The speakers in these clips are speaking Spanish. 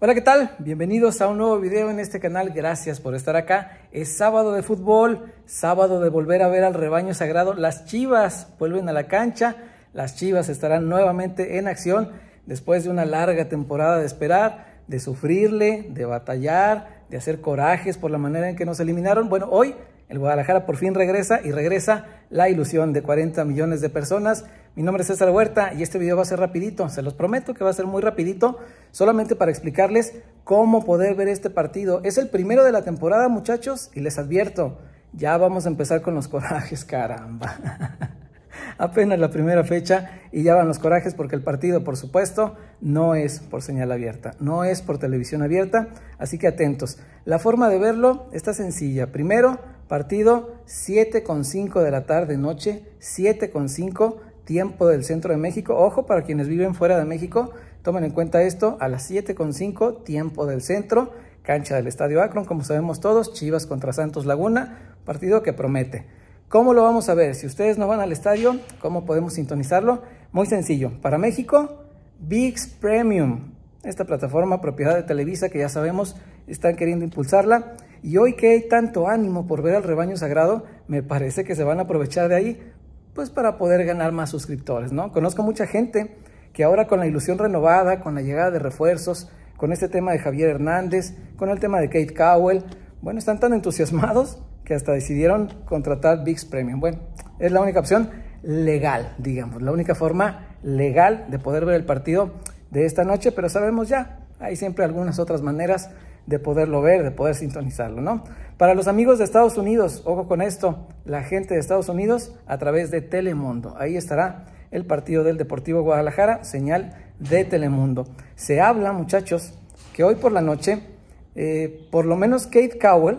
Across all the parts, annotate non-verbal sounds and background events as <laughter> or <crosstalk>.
Hola, ¿qué tal? Bienvenidos a un nuevo video en este canal. Gracias por estar acá. Es sábado de fútbol, sábado de volver a ver al rebaño sagrado. Las Chivas vuelven a la cancha. Las Chivas estarán nuevamente en acción después de una larga temporada de esperar, de sufrirle, de batallar, de hacer corajes por la manera en que nos eliminaron. Bueno, hoy el Guadalajara por fin regresa y regresa la ilusión de 40 millones de personas. Mi nombre es César Huerta y este video va a ser rapidito, se los prometo que va a ser muy rapidito, solamente para explicarles cómo poder ver este partido. Es el primero de la temporada, muchachos, y les advierto, ya vamos a empezar con los corajes, caramba. <laughs> Apenas la primera fecha y ya van los corajes porque el partido, por supuesto, no es por señal abierta, no es por televisión abierta, así que atentos. La forma de verlo está sencilla. Primero, Partido 7.5 de la tarde, noche 7.5, tiempo del centro de México. Ojo, para quienes viven fuera de México, tomen en cuenta esto, a las 7.5, tiempo del centro, cancha del Estadio Akron, como sabemos todos, Chivas contra Santos Laguna, partido que promete. ¿Cómo lo vamos a ver? Si ustedes no van al estadio, ¿cómo podemos sintonizarlo? Muy sencillo, para México, VIX Premium, esta plataforma propiedad de Televisa que ya sabemos están queriendo impulsarla. Y hoy que hay tanto ánimo por ver al rebaño sagrado, me parece que se van a aprovechar de ahí, pues para poder ganar más suscriptores, ¿no? Conozco mucha gente que ahora con la ilusión renovada, con la llegada de refuerzos, con este tema de Javier Hernández, con el tema de Kate Cowell, bueno, están tan entusiasmados que hasta decidieron contratar VIX Premium. Bueno, es la única opción legal, digamos, la única forma legal de poder ver el partido de esta noche, pero sabemos ya hay siempre algunas otras maneras de poderlo ver, de poder sintonizarlo, ¿no? Para los amigos de Estados Unidos, ojo con esto, la gente de Estados Unidos a través de Telemundo. Ahí estará el partido del Deportivo Guadalajara, señal de Telemundo. Se habla, muchachos, que hoy por la noche, eh, por lo menos Kate Cowell,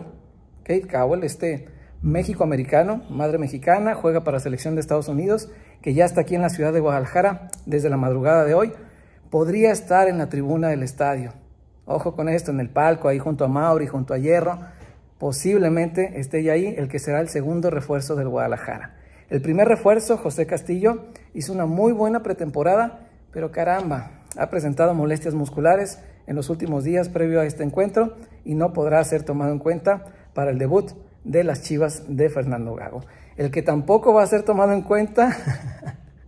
Kate Cowell, este México-americano, madre mexicana, juega para la selección de Estados Unidos, que ya está aquí en la ciudad de Guadalajara desde la madrugada de hoy podría estar en la tribuna del estadio. Ojo con esto, en el palco, ahí junto a Mauri, junto a Hierro, posiblemente esté ya ahí el que será el segundo refuerzo del Guadalajara. El primer refuerzo, José Castillo, hizo una muy buena pretemporada, pero caramba, ha presentado molestias musculares en los últimos días previo a este encuentro y no podrá ser tomado en cuenta para el debut de las Chivas de Fernando Gago. El que tampoco va a ser tomado en cuenta,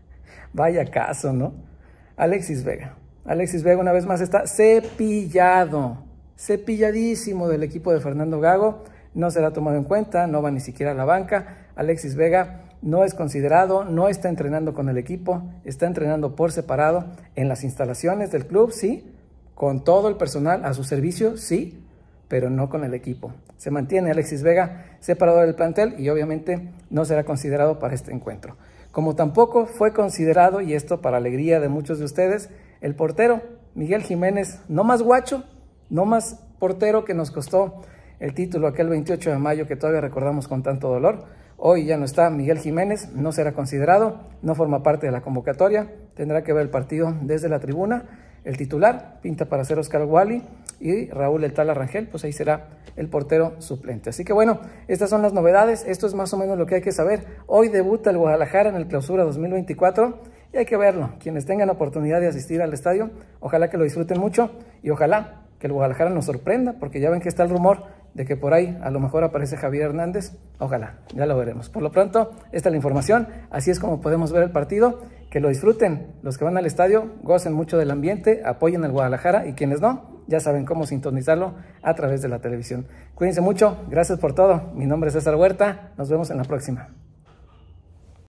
<laughs> vaya caso, ¿no? Alexis Vega. Alexis Vega una vez más está cepillado, cepilladísimo del equipo de Fernando Gago. No será tomado en cuenta, no va ni siquiera a la banca. Alexis Vega no es considerado, no está entrenando con el equipo, está entrenando por separado en las instalaciones del club, sí, con todo el personal a su servicio, sí, pero no con el equipo. Se mantiene Alexis Vega separado del plantel y obviamente no será considerado para este encuentro como tampoco fue considerado, y esto para alegría de muchos de ustedes, el portero Miguel Jiménez, no más guacho, no más portero que nos costó el título aquel 28 de mayo que todavía recordamos con tanto dolor. Hoy ya no está Miguel Jiménez, no será considerado, no forma parte de la convocatoria, tendrá que ver el partido desde la tribuna. El titular pinta para ser Oscar Wally y Raúl El Talar Rangel, pues ahí será el portero suplente. Así que bueno, estas son las novedades, esto es más o menos lo que hay que saber. Hoy debuta el Guadalajara en el Clausura 2024 y hay que verlo. Quienes tengan oportunidad de asistir al estadio, ojalá que lo disfruten mucho y ojalá que el Guadalajara nos sorprenda, porque ya ven que está el rumor de que por ahí a lo mejor aparece Javier Hernández. Ojalá, ya lo veremos. Por lo pronto, esta es la información. Así es como podemos ver el partido. Que lo disfruten. Los que van al estadio, gocen mucho del ambiente, apoyen al Guadalajara y quienes no, ya saben cómo sintonizarlo a través de la televisión. Cuídense mucho, gracias por todo. Mi nombre es César Huerta, nos vemos en la próxima.